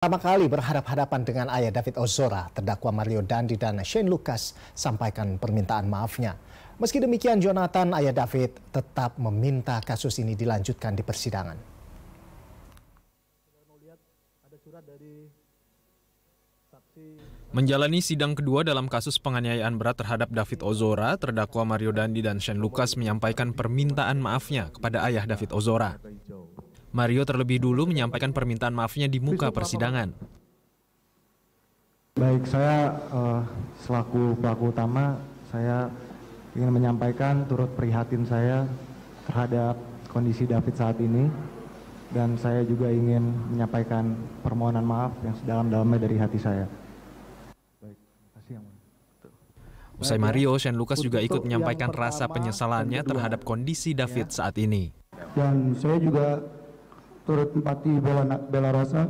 Pertama kali berhadap-hadapan dengan ayah David Ozora, terdakwa Mario Dandi dan Shane Lucas sampaikan permintaan maafnya. Meski demikian, Jonathan ayah David tetap meminta kasus ini dilanjutkan di persidangan. Menjalani sidang kedua dalam kasus penganiayaan berat terhadap David Ozora, terdakwa Mario Dandi dan Shane Lucas menyampaikan permintaan maafnya kepada ayah David Ozora. Mario terlebih dulu menyampaikan permintaan maafnya di muka persidangan. Baik, saya uh, selaku pelaku utama, saya ingin menyampaikan turut prihatin saya terhadap kondisi David saat ini dan saya juga ingin menyampaikan permohonan maaf yang sedalam-dalamnya dari hati saya. Baik, kasih Usai Mario, ya. Shane Lucas juga ikut menyampaikan rasa penyesalannya terhadap kondisi David ya. saat ini. Dan saya juga turut empati bela, bela rasa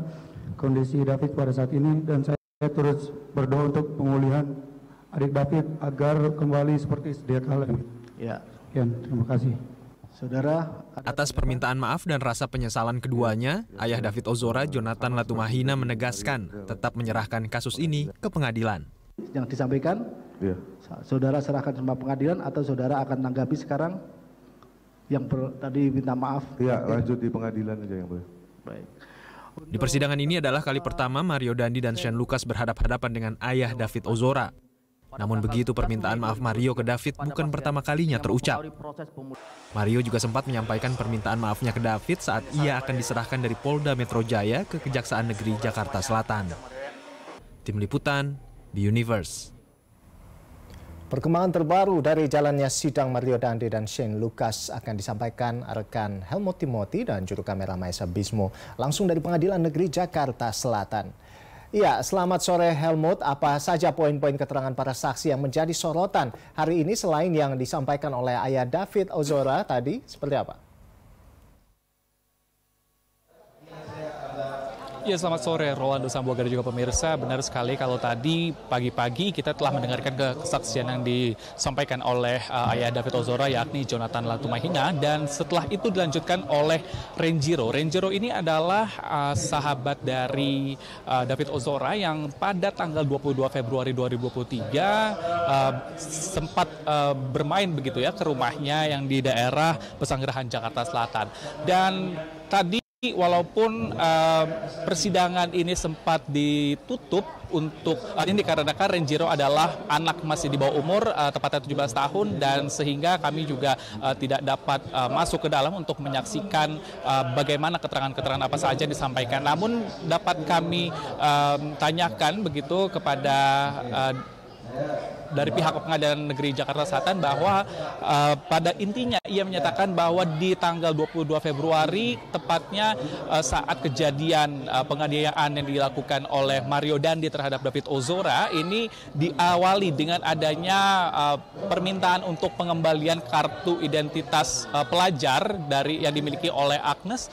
kondisi David pada saat ini dan saya turut berdoa untuk pemulihan adik David agar kembali seperti sedia kala. Ya. Sekian, terima kasih. Saudara, atas permintaan maaf dan rasa penyesalan keduanya, ayah David Ozora, Jonathan Latumahina menegaskan tetap menyerahkan kasus ini ke pengadilan. Yang disampaikan, ya. saudara serahkan sama pengadilan atau saudara akan tanggapi sekarang? yang ber, tadi minta maaf. Iya, lanjut di pengadilan aja yang boleh. Baik. Di persidangan ini adalah kali pertama Mario Dandi dan Shane Lucas berhadap-hadapan dengan ayah David Ozora. Namun begitu permintaan maaf Mario ke David bukan pertama kalinya terucap. Mario juga sempat menyampaikan permintaan maafnya ke David saat ia akan diserahkan dari Polda Metro Jaya ke Kejaksaan Negeri Jakarta Selatan. Tim Liputan, The Universe. Perkembangan terbaru dari jalannya sidang Mario Dandi dan Shane Lucas akan disampaikan rekan Helmut Timoti dan juru kamera Maisa Bismo langsung dari Pengadilan Negeri Jakarta Selatan. Iya, selamat sore Helmut. Apa saja poin-poin keterangan para saksi yang menjadi sorotan hari ini selain yang disampaikan oleh Ayah David Ozora tadi? Seperti apa? Ya selamat sore Rolando Sambuaga dan juga pemirsa. Benar sekali kalau tadi pagi-pagi kita telah mendengarkan kesaksian yang disampaikan oleh uh, ayah David Ozora yakni Jonathan Latumahina dan setelah itu dilanjutkan oleh Renjiro. Renjiro ini adalah uh, sahabat dari uh, David Ozora yang pada tanggal 22 Februari 2023 uh, sempat uh, bermain begitu ya ke rumahnya yang di daerah Pesanggerahan Jakarta Selatan. Dan tadi Walaupun uh, persidangan ini sempat ditutup untuk uh, ini dikarenakan Renjiro adalah anak masih di bawah umur uh, tepatnya 17 tahun dan sehingga kami juga uh, tidak dapat uh, masuk ke dalam untuk menyaksikan uh, bagaimana keterangan-keterangan apa saja disampaikan. Namun dapat kami uh, tanyakan begitu kepada uh, dari pihak Pengadilan Negeri Jakarta Selatan bahwa uh, pada intinya ia menyatakan bahwa di tanggal 22 Februari tepatnya uh, saat kejadian uh, penganiayaan yang dilakukan oleh Mario Dandi terhadap David Ozora ini diawali dengan adanya uh, permintaan untuk pengembalian kartu identitas uh, pelajar dari yang dimiliki oleh Agnes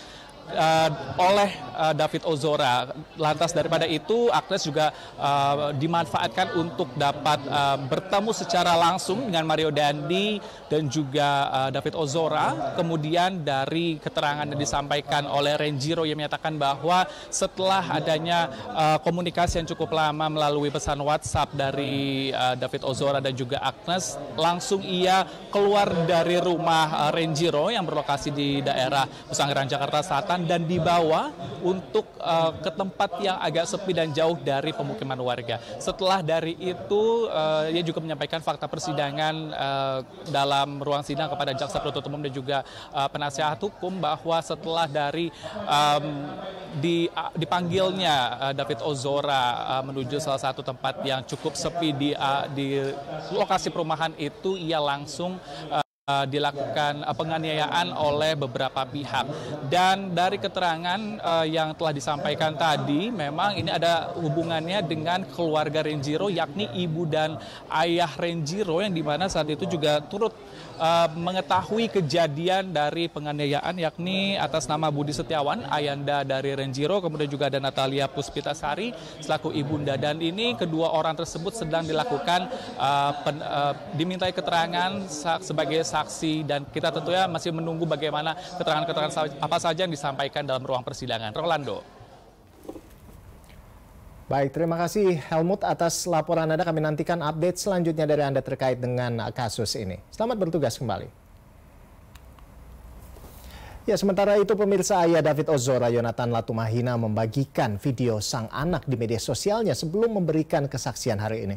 uh, oleh uh, David Ozora. Lantas daripada itu Agnes juga uh, dimanfaatkan untuk dapat uh, bertemu secara langsung dengan Mario Dandi dan juga uh, David Ozora. Kemudian dari keterangan yang disampaikan oleh Renjiro yang menyatakan bahwa setelah adanya uh, komunikasi yang cukup lama melalui pesan WhatsApp dari uh, David Ozora dan juga Agnes, langsung ia keluar dari rumah uh, Renjiro yang berlokasi di daerah Pusangiran Jakarta Selatan dan dibawa untuk uh, ke tempat yang agak sepi dan jauh dari pemukiman warga. Setelah dari itu, uh, ia juga menyampaikan fakta persidangan uh, dalam ruang sidang kepada jaksa penuntut umum dan juga uh, penasehat hukum bahwa setelah dari um, di, uh, dipanggilnya uh, David Ozora uh, menuju salah satu tempat yang cukup sepi di uh, di lokasi perumahan itu, ia langsung uh, Eh, dilakukan eh, penganiayaan oleh beberapa pihak. Dan dari keterangan uh, yang telah disampaikan tadi, memang ini ada hubungannya dengan keluarga Renjiro, yakni ibu dan ayah Renjiro yang dimana saat itu juga turut Eh, mengetahui kejadian dari penganiayaan yakni atas nama Budi Setiawan, ayanda dari Renjiro, kemudian juga ada Natalia Puspitasari selaku ibunda dan ini kedua orang tersebut sedang dilakukan uh, pen, uh, dimintai keterangan sebagai saksi dan kita tentunya masih menunggu bagaimana keterangan-keterangan apa saja yang disampaikan dalam ruang persidangan. Rolando. Baik, terima kasih Helmut atas laporan Anda. Kami nantikan update selanjutnya dari Anda terkait dengan kasus ini. Selamat bertugas kembali. Ya, sementara itu pemirsa ayah David Ozora Yonatan Latumahina membagikan video sang anak di media sosialnya sebelum memberikan kesaksian hari ini.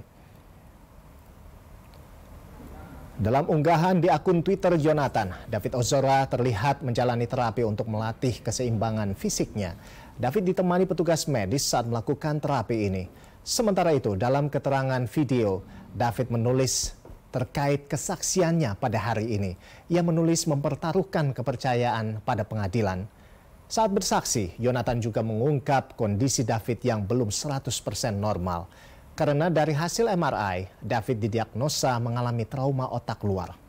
Dalam unggahan di akun Twitter Jonathan, David Ozora terlihat menjalani terapi untuk melatih keseimbangan fisiknya. David ditemani petugas medis saat melakukan terapi ini. Sementara itu, dalam keterangan video, David menulis terkait kesaksiannya pada hari ini. Ia menulis mempertaruhkan kepercayaan pada pengadilan. Saat bersaksi, Jonathan juga mengungkap kondisi David yang belum 100% normal karena dari hasil MRI, David didiagnosa mengalami trauma otak luar.